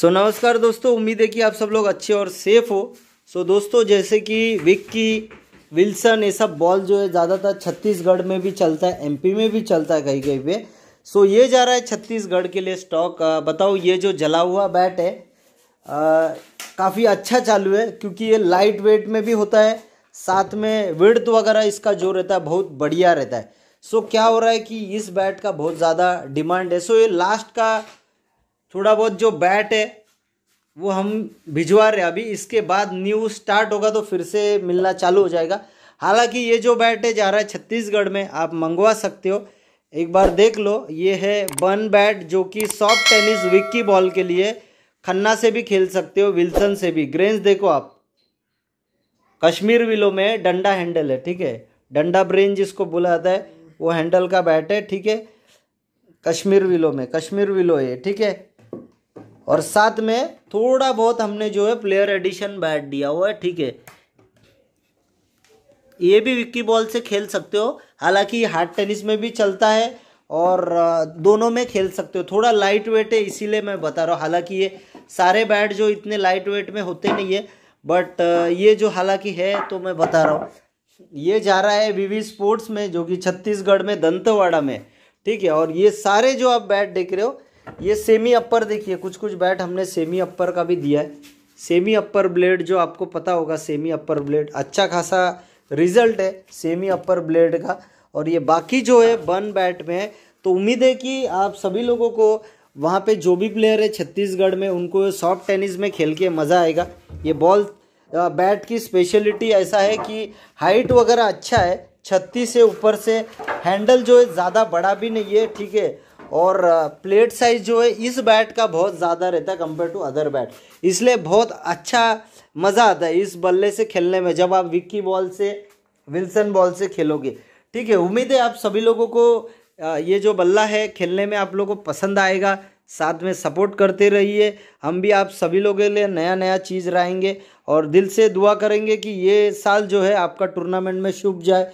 सो so, नमस्कार दोस्तों उम्मीद है कि आप सब लोग अच्छे और सेफ हो सो so, दोस्तों जैसे कि विक्की विल्सन ये सब बॉल जो है ज़्यादातर छत्तीसगढ़ में भी चलता है एमपी में भी चलता है कहीं कहीं पे सो so, ये जा रहा है छत्तीसगढ़ के लिए स्टॉक बताओ ये जो जला हुआ बैट है काफ़ी अच्छा चालू है क्योंकि ये लाइट वेट में भी होता है साथ में विड्थ वगैरह इसका जो रहता है बहुत बढ़िया रहता है सो so, क्या हो रहा है कि इस बैट का बहुत ज़्यादा डिमांड है सो so, ये लास्ट का थोड़ा बहुत जो बैट है वो हम भिजवा रहे अभी इसके बाद न्यू स्टार्ट होगा तो फिर से मिलना चालू हो जाएगा हालांकि ये जो बैट है जा रहा है छत्तीसगढ़ में आप मंगवा सकते हो एक बार देख लो ये है बन बैट जो कि सॉफ्ट टेनिस विक्की बॉल के लिए खन्ना से भी खेल सकते हो विल्सन से भी ग्रेन्स देखो आप कश्मीर विलो में डंडा हैंडल है ठीक है डंडा ब्रेन जिसको बोला जाता है वो हैंडल का बैट है ठीक है कश्मीर विलो में कश्मीर विलो ये ठीक है और साथ में थोड़ा बहुत हमने जो है प्लेयर एडिशन बैट दिया हुआ है ठीक है ये भी विक्की बॉल से खेल सकते हो हालांकि हार्ड टेनिस में भी चलता है और दोनों में खेल सकते हो थोड़ा लाइट वेट है इसीलिए मैं बता रहा हूँ हालांकि ये सारे बैट जो इतने लाइट वेट में होते नहीं है बट ये जो हालांकि है तो मैं बता रहा हूँ ये जा रहा है वीवी स्पोर्ट्स में जो कि छत्तीसगढ़ में दंतवाड़ा में ठीक है और ये सारे जो आप बैट देख रहे हो ये सेमी अपर देखिए कुछ कुछ बैट हमने सेमी अपर का भी दिया है सेमी अपर ब्लेड जो आपको पता होगा सेमी अपर ब्लेड अच्छा खासा रिजल्ट है सेमी अपर ब्लेड का और ये बाकी जो है बन बैट में है तो उम्मीद है कि आप सभी लोगों को वहाँ पे जो भी प्लेयर है छत्तीसगढ़ में उनको सॉफ्ट टेनिस में खेल के मज़ा आएगा ये बॉल बैट की स्पेशलिटी ऐसा है कि हाइट वगैरह अच्छा है छत्तीस से ऊपर से हैंडल जो है ज़्यादा बड़ा भी नहीं है ठीक है और प्लेट साइज जो है इस बैट का बहुत ज़्यादा रहता है कंपेयर टू अदर बैट इसलिए बहुत अच्छा मज़ा आता है इस बल्ले से खेलने में जब आप विक्की बॉल से विल्सन बॉल से खेलोगे ठीक है उम्मीद है आप सभी लोगों को ये जो बल्ला है खेलने में आप लोगों को पसंद आएगा साथ में सपोर्ट करते रहिए हम भी आप सभी लोगों के लिए नया नया चीज़ लाएंगे और दिल से दुआ करेंगे कि ये साल जो है आपका टूर्नामेंट में शुभ जाए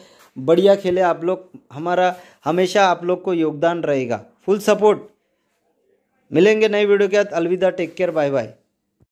बढ़िया खेले आप लोग हमारा हमेशा आप लोग को योगदान रहेगा फुल सपोर्ट मिलेंगे नई वीडियो के साथ अलविदा टेक केयर बाय बाय